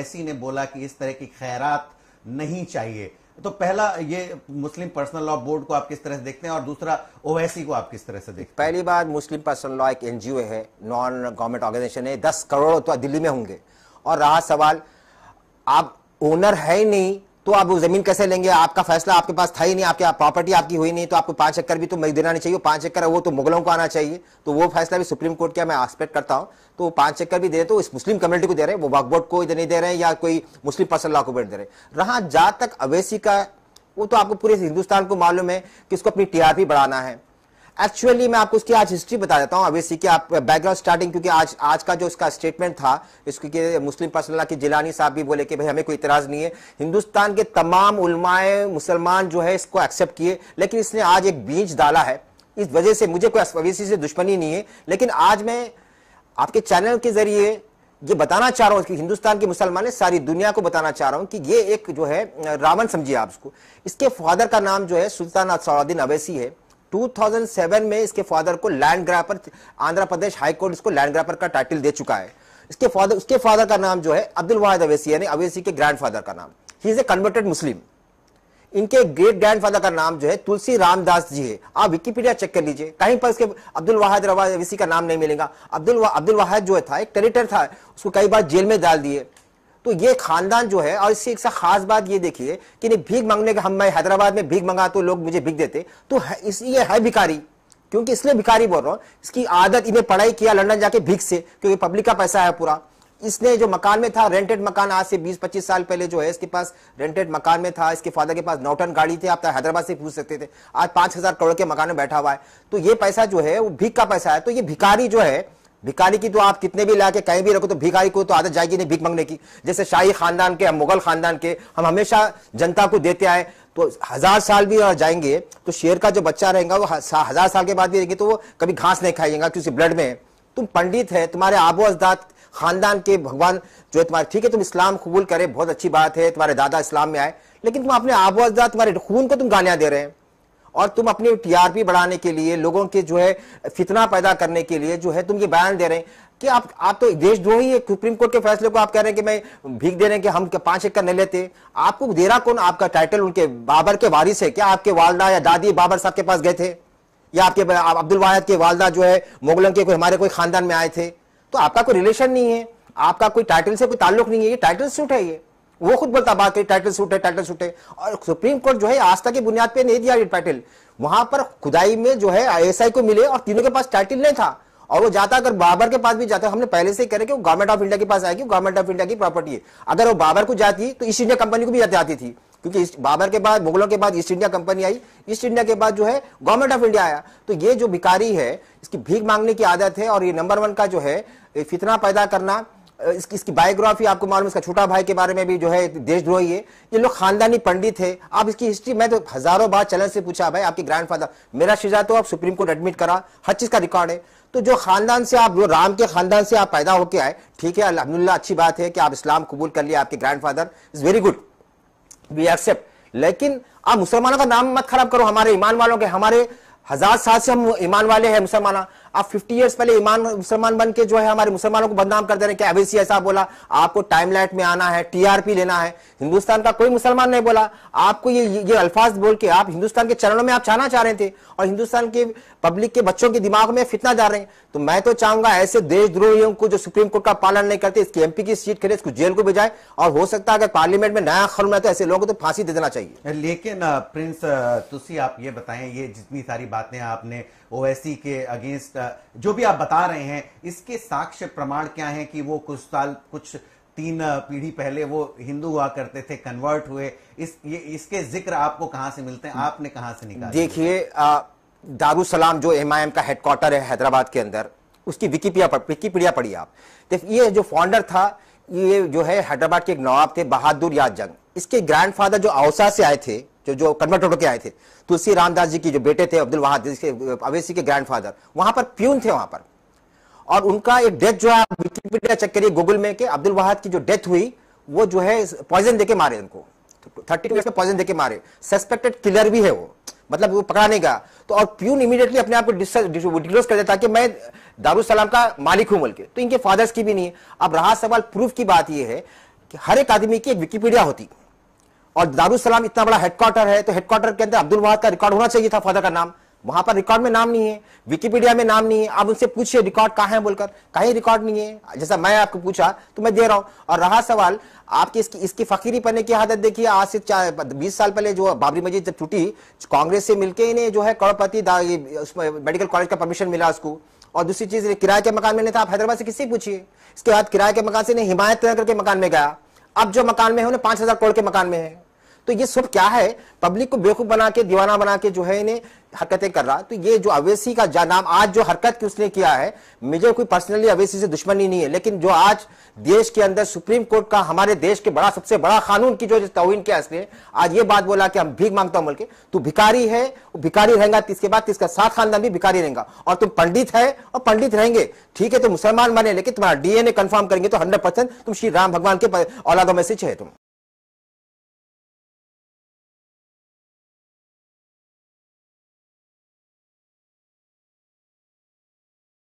ओवैसी ने बोला कि इस तरह की खैरात नहीं चाहिए तो पहला ये मुस्लिम पर्सनल लॉ बोर्ड को आप किस तरह से देखते हैं और दूसरा ओवैसी को आप किस तरह से देखते हैं पहली बात मुस्लिम पर्सनल लॉ एक एनजीओ है नॉन गवर्नमेंट ऑर्गेनाइजेशन है दस करोड़ तो दिल्ली में होंगे और रहा सवाल आप ओनर है नहीं तो आप वो जमीन कैसे लेंगे आपका फैसला आपके पास था ही नहीं आपके प्रॉपर्टी आपकी हुई नहीं तो आपको पांच एकड़ भी तो मैं देना नहीं चाहिए पांच एकड़ वो तो मुगलों को आना चाहिए तो वो फैसला भी सुप्रीम कोर्ट का मैं एक्सपेक्ट करता हूँ तो पांच एकड़ भी दे तो इस मुस्लिम कम्युनिटी को दे रहे हैं वो वकबोर्ड को इधर नहीं दे रहे हैं या कोई मुस्लिम पर्सन लॉ को दे रहे रहा जहां तक अवैसी का वो तो आपको पूरे हिंदुस्तान को मालूम है कि उसको अपनी टीआरपी बढ़ाना है एक्चुअली मैं आपको उसकी आज हिस्ट्री बता देता हूँ अभी की आप बैकग्राउंड स्टार्टिंग क्योंकि आज आज का जो इसका स्टेटमेंट था इसके मुस्लिम पर्सनल के जिलानी साहब भी बोले कि भाई हमें कोई इतराज नहीं है हिंदुस्तान के तमाम उलमाए मुसलमान जो है इसको एक्सेप्ट किए लेकिन इसने आज एक बीज डाला है इस वजह से मुझे कोई अवेसी से दुश्मनी नहीं है लेकिन आज मैं आपके चैनल के जरिए ये बताना चाह रहा हूँ कि हिंदुस्तान के मुसलमान है सारी दुनिया को बताना चाह रहा हूँ कि ये एक जो है रावण समझिए आप इसको इसके फादर का नाम जो है सुल्तान सलाउद्दीन अवैसी है 2007 में इसके फादर को land grabber Andhra Pradesh high court इसको लैंड ग्रापर का टाइटल दे चुका है इसके फादर उसके फादर का नाम जो है अब्दुल वाहिद अवेसी यानी अवेसी के ग्रैंडफादर का नाम ही इज ए कन्वर्टेड मुस्लिम इनके ग्रेट ग्रैंडफादर का नाम जो है तुलसी रामदास जी है आप विकीपीडिया चेक कर लीजिए कहीं पर इसके अब्दुल वाहिद अवेसी का नाम नहीं मिलेगा अब्दुल अब्दुल वाहिद जो था एक टेरिटर था उसको कई बार जेल में डाल दिए तो ये खानदान जो है और इससे एक खास बात ये देखिए कि नहीं भीख मांगने का हम मैं हैदराबाद में भीख मंगा तो लोग मुझे भीख देते तो है, इस, ये है भिखारी क्योंकि इसलिए भिखारी बोल रहा हूँ इसकी आदत इन्हें पढ़ाई किया लंदन जाके भीख से क्योंकि पब्लिक का पैसा है पूरा इसने जो मकान में था रेंटेड मकान आज से 20-25 साल पहले जो है इसके पास रेंटेड मकान में था इसके फादर के पास नौटन गाड़ी थी आप तो हैदराबाद से पूछ सकते थे आज पांच हजार करोड़ के मकान में बैठा हुआ है तो ये पैसा जो है वो भीख का पैसा है तो ये भिखारी जो है भिखारी की तो आप कितने भी लाके कहीं भी रखो तो भिखारी को तो आदत जाएगी नहीं भीख मांगने की जैसे शाही खानदान के हम मुगल खानदान के हम हमेशा जनता को देते आए तो हजार साल भी जाएंगे तो शेर का जो बच्चा रहेगा वो हजार साल के बाद भी रहेंगे तो वो कभी घास नहीं खाएगा क्योंकि ब्लड में तुम पंडित है तुम्हारे आबो अजदाद खानदान के भगवान जो है तुम्हारे ठीक है तुम इस्लाम कबूल करे बहुत अच्छी बात है तुम्हारे दादा इस्लाम में आए लेकिन तुम अपने आबो अजदाद तुम्हारे खून को तुम गालियां दे रहे हैं और तुम अपनी टीआरपी बढ़ाने के लिए लोगों के जो है फितना पैदा करने के लिए जो है तुम ये बयान दे रहे हैं कि आप आप तो देशद्रोही है सुप्रीम कोर्ट के फैसले को आप कह रहे हैं कि मैं भीख दे रहे हैं कि हम पांच एकड़ नहीं लेते आपको देरा कौन आपका टाइटल उनके बाबर के वारिस है क्या आपके वालदा या दादी बाबर साहब के पास गए थे या आपके अब्दुल वाहद के वालदा जो है मुगलन के कोई हमारे कोई खानदान में आए थे तो आपका कोई रिलेशन नहीं है आपका कोई टाइटल से कोई ताल्लुक नहीं है ये टाइटल सूट है ये वो खुद बोलता बात है टाइटल सूट है टाइटल सूट है और सुप्रीम कोर्ट जो है आस्था की बुनियाद पे नहीं दिया टाइटल वहां पर खुदाई में जो है आई को मिले और तीनों के पास टाइटल नहीं था और वो जाता अगर बाबर के पास भी जाता हमने पहले से कह रहे कि वो गवर्नमेंट ऑफ इंडिया के पास आएगी गवर्नमेंट ऑफ इंडिया की प्रॉपर्टी है अगर वो बाबर को जाती तो ईस्ट इंडिया कंपनी को भी जाती थी क्योंकि बाबर के बाद मुगलों के बाद ईस्ट इंडिया कंपनी आई ईस्ट इंडिया के बाद जो है गवर्नमेंट ऑफ इंडिया आया तो ये जो भिकारी है इसकी भीख मांगने की आदत है और ये नंबर वन का जो है फितना पैदा करना इसकी इसकी बायोग्राफी आपको मालूम इसका छोटा भाई के बारे में भी जो है देशद्रोही है ये लोग खानदानी पंडित है आप इसकी हिस्ट्री मैं तो हजारों बार चलन से पूछा भाई आपके ग्रैंडफादर मेरा शिजा तो आप सुप्रीम कोर्ट एडमिट करा हर चीज का रिकॉर्ड है तो जो खानदान से आप जो राम के खानदान से आप पैदा होके आए ठीक है अलहमदुल्ला अच्छी बात है कि आप इस्लाम कबूल कर लिया आपके grand father is very good we accept लेकिन आप मुसलमानों का नाम मत खराब करो हमारे ईमान वालों के हमारे हजार साल से हम ईमान वाले हैं मुसलमान आप 50 इयर्स पहले ईमान मुसलमान बन के जो है हमारे मुसलमानों को बदनाम कर दे रहे हैं कि अवेसी ऐसा बोला आपको टाइम लाइट में आना है टीआरपी लेना है हिंदुस्तान का कोई मुसलमान नहीं बोला आपको ये ये अल्फाज बोल के आप हिंदुस्तान के चरणों में आप छाना चाह रहे थे और हिंदुस्तान के पब्लिक के बच्चों के दिमाग में फितना जा रहे हैं तो मैं तो चाहूंगा ऐसे देशद्रोहियों को जो सुप्रीम कोर्ट का पालन नहीं करते इसकी एमपी की सीट खरीद इसको जेल को भेजाए और हो सकता है अगर पार्लियामेंट में नया खलून है तो ऐसे लोगों को तो फांसी दे देना चाहिए लेकिन प्रिंस तुसी आप ये बताएं ये जितनी सारी बातें आपने ओवैसी के अगेंस्ट uh, जो भी आप बता रहे हैं इसके साक्ष्य प्रमाण क्या है कि वो कुछ साल कुछ तीन uh, पीढ़ी पहले वो हिंदू हुआ करते थे कन्वर्ट हुए इस ये इसके जिक्र आपको कहाँ से मिलते हैं आपने कहाँ से निकाला देखिए दारू सलाम जो एम आई एम का हेडक्वार्टर है, हैदराबाद के अंदर उसकी विकीपीडिया पर विकीपीडिया पढ़िए आप देखिए ये जो फाउंडर था ये जो है हैदराबाद के एक नवाब थे बहादुर याद जंग इसके ग्रैंडफादर जो औसा से आए थे जो जो कन्वर्ट होकर आए थे तुलसी रामदास जी के जो बेटे थे अब्दुल वहाद जिसके अवेसी के फादर वहां पर प्यून थे वहां पर और उनका एक डेथ जो है विकिपीडिया चेक करिए गूगल में कि अब्दुल वहाद की जो डेथ हुई वो जो है पॉइजन देके मारे उनको थर्टी टू पॉइजन देके मारे सस्पेक्टेड किलर भी है वो मतलब वो पकड़ा नहीं गया तो और प्यून इमीडिएटली अपने आप को डिक्लोज कर देता कि मैं सलाम का मालिक हूं बल्कि तो इनके फादर्स की भी नहीं है अब रहा सवाल प्रूफ की बात यह है कि हर एक आदमी की एक विकीपीडिया होती है और दारूसलाम इतना बड़ा हेडक्वार्टर है तो हेडक्वार्टर के अंदर अब्दुल वहाद का रिकॉर्ड होना चाहिए था फादर का नाम वहां पर रिकॉर्ड में नाम नहीं है विकीपीडिया में नाम नहीं है आप उनसे पूछिए रिकॉर्ड कहाँ है बोलकर कहीं रिकॉर्ड नहीं है जैसा मैं आपको पूछा तो मैं दे रहा हूं और रहा सवाल आपकी इसकी इसकी फकीरी पने की आदत देखिए आज से बीस साल पहले जो बाबरी मस्जिद जब टूटी कांग्रेस से मिलकर इन्हें जो है करोड़पति मेडिकल कॉलेज का परमिशन मिला उसको और दूसरी चीज किराए के मकान में नहीं था आप हैदराबाद से किसी पूछिए इसके बाद किराए के मकान से हिमायत के मकान में गया अब जो मकान में है उन्हें पांच हजार करोड़ के मकान में है तो ये सब क्या है पब्लिक को बेवकूफ बना के दीवाना बना के जो है इन्हें हरकतें कर रहा तो ये जो अवेसी का जा नाम आज जो हरकत की उसने किया है मुझे कोई पर्सनली अवेसी से दुश्मनी नहीं है लेकिन जो आज देश के अंदर सुप्रीम कोर्ट का हमारे देश के बड़ा सबसे बड़ा कानून की जो तोहन किया इसने आज ये बात बोला कि हम भीख मांगता हूं बल्कि तू तो भिकारी है भिकारी रहेगा इसके बाद इसका साथ खानदान भी भिकारी रहेगा और तुम पंडित है और पंडित रहेंगे ठीक है तुम मुसलमान बने लेकिन तुम्हारा डीएनए कन्फर्म करेंगे तो हंड्रेड तुम श्री राम भगवान के औलादों में से छे तुम